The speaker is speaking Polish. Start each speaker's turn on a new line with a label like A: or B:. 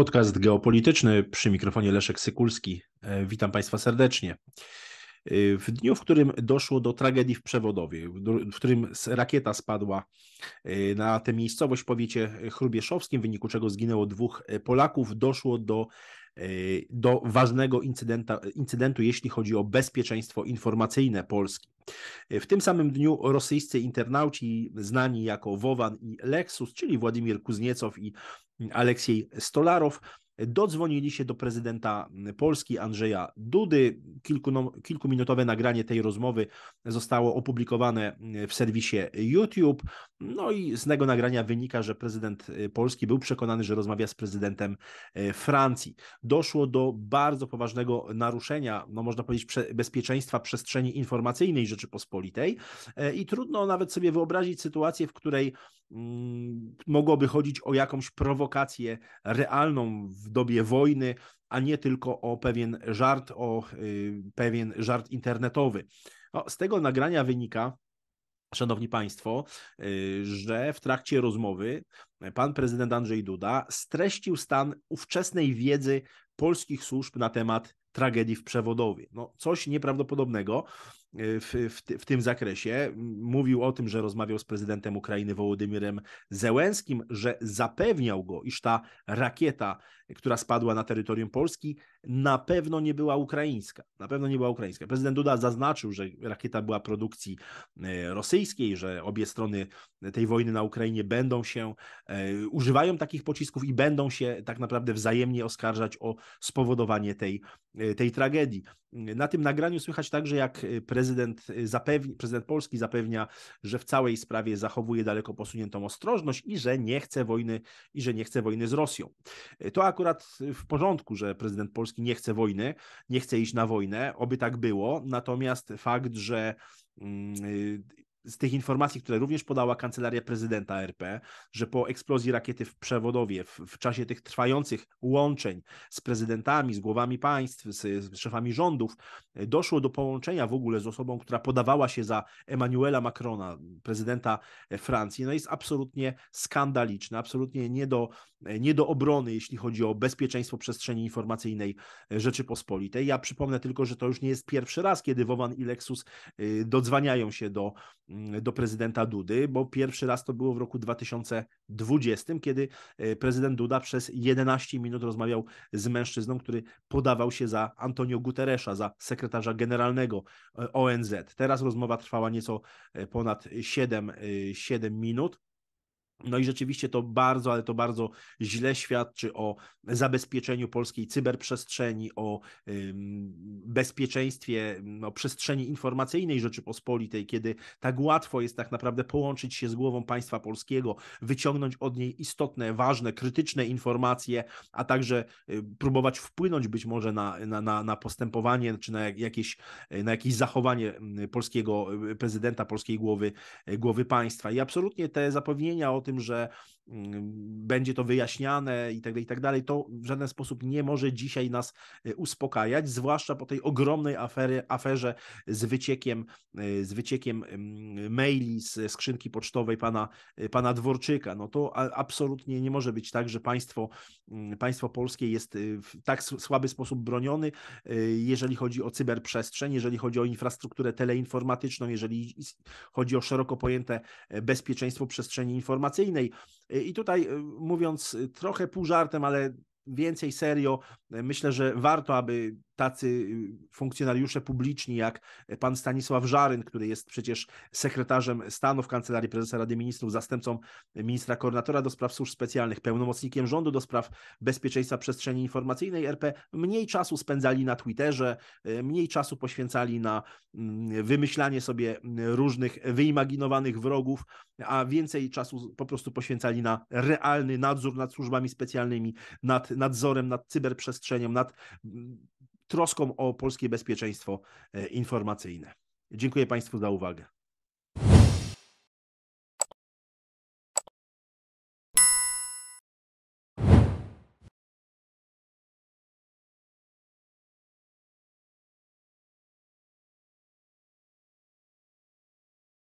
A: Podcast geopolityczny przy mikrofonie Leszek Sykulski. E, witam Państwa serdecznie. E, w dniu, w którym doszło do tragedii w Przewodowie, w którym rakieta spadła e, na tę miejscowość w powiecie chrubieszowskim, w wyniku czego zginęło dwóch Polaków, doszło do, do ważnego incydenta, incydentu, jeśli chodzi o bezpieczeństwo informacyjne Polski. W tym samym dniu rosyjscy internauci, znani jako Wowan i Lexus, czyli Władimir Kuzniecow i Aleksiej Stolarow. Dodzwonili się do prezydenta Polski Andrzeja Dudy kilku, kilkuminutowe nagranie tej rozmowy zostało opublikowane e, w serwisie YouTube. No i z tego nagrania wynika, że prezydent e, Polski był przekonany, że rozmawia z prezydentem e, Francji. Doszło do bardzo poważnego naruszenia, no można powiedzieć, bezpieczeństwa przestrzeni informacyjnej Rzeczypospolitej i trudno nawet sobie wyobrazić sytuację, w której mm, mogłoby chodzić o jakąś prowokację realną w dobie wojny, a nie tylko o pewien żart, o y, pewien żart internetowy. No, z tego nagrania wynika, Szanowni Państwo, y, że w trakcie rozmowy pan prezydent Andrzej Duda streścił stan ówczesnej wiedzy polskich służb na temat tragedii w przewodowie. No, coś nieprawdopodobnego w, w, w, tym zakresie. Mówił o tym, że rozmawiał z prezydentem Ukrainy Wołodymirem Zełenskim, że zapewniał go, iż ta rakieta, która spadła na terytorium Polski, na pewno nie była ukraińska. Na pewno nie była ukraińska. Prezydent Duda zaznaczył, że rakieta była produkcji e, rosyjskiej, że obie strony tej wojny na Ukrainie będą się, e, używają takich pocisków i będą się tak naprawdę wzajemnie oskarżać o spowodowanie tej, e, tej tragedii. Na tym nagraniu słychać także, jak prezydent prezydent, y, zapewni, prezydent Polski zapewnia, że w całej sprawie zachowuje daleko posuniętą ostrożność i że nie chce wojny i że nie chce wojny z Rosją. Y, to akurat y, w porządku, że prezydent Polski nie chce wojny, nie chce iść na wojnę, oby tak było. Natomiast fakt, że mm, z tych informacji, które również podała kancelaria prezydenta RP, że po eksplozji rakiety w przewodowie, w, w czasie tych trwających łączeń z prezydentami, z głowami państw, z, z, szefami rządów, e, doszło do połączenia w ogóle z osobą, która podawała się za Emmanuela Macrona, prezydenta e, Francji. No jest absolutnie skandaliczne, absolutnie nie do, e, nie do obrony, jeśli chodzi o bezpieczeństwo przestrzeni informacyjnej Rzeczypospolitej. Ja przypomnę tylko, że to już nie jest pierwszy raz, kiedy Wowan i Lexus dodzwaniają się do Mm, do prezydenta Dudy, bo pierwszy raz to było w roku 2020, kiedy e, prezydent Duda przez 11 minut rozmawiał z mężczyzną, który podawał się za Antonio Guterresa, za sekretarza generalnego e, ONZ. Teraz rozmowa trwała nieco e, ponad 7, 7 minut. No i rzeczywiście to bardzo, ale to bardzo źle świadczy o zabezpieczeniu polskiej cyberprzestrzeni, o bezpieczeństwie o przestrzeni informacyjnej Rzeczypospolitej, kiedy tak łatwo jest tak naprawdę połączyć się z głową państwa polskiego, wyciągnąć od niej istotne, ważne, krytyczne informacje, a także y, próbować wpłynąć być może na, na, na postępowanie czy na jakieś, y, na jakieś zachowanie polskiego y, prezydenta, polskiej głowy, głowy państwa. I absolutnie te zapewnienia o tym, tym, że mm, będzie to wyjaśniane i tak dalej, i tak dalej, to w żaden sposób nie może dzisiaj nas y, uspokajać, zwłaszcza po tej ogromnej afery, aferze z wyciekiem, y, z wyciekiem mm, maili z skrzynki pocztowej pana, y, pana Dworczyka. No to absolutnie nie może być tak, że państwo, mm, państwo polskie jest w tak słaby sposób broniony, jeżeli chodzi o cyberprzestrzeń, jeżeli chodzi o infrastrukturę teleinformatyczną, jeżeli chodzi o szeroko pojęte e, bezpieczeństwo przestrzeni informacyjnej, Y, I tutaj y, mówiąc y, trochę pół żartem, ale więcej serio, myślę, że warto, aby tacy y, funkcjonariusze publiczni jak pan Stanisław Żaryn, który jest przecież sekretarzem stanu w Kancelarii Prezesa Rady Ministrów, zastępcą ministra koordynatora do spraw służb specjalnych, pełnomocnikiem rządu do spraw bezpieczeństwa przestrzeni informacyjnej RP, mniej czasu spędzali na Twitterze, y, mniej czasu poświęcali na mm, wymyślanie sobie różnych wyimaginowanych wrogów, a więcej czasu po prostu poświęcali na realny nadzór nad służbami specjalnymi, nad nadzorem nad cyberprzestrzenią, nad mm, troską o polskie bezpieczeństwo e, informacyjne. Dziękuję Państwu za uwagę.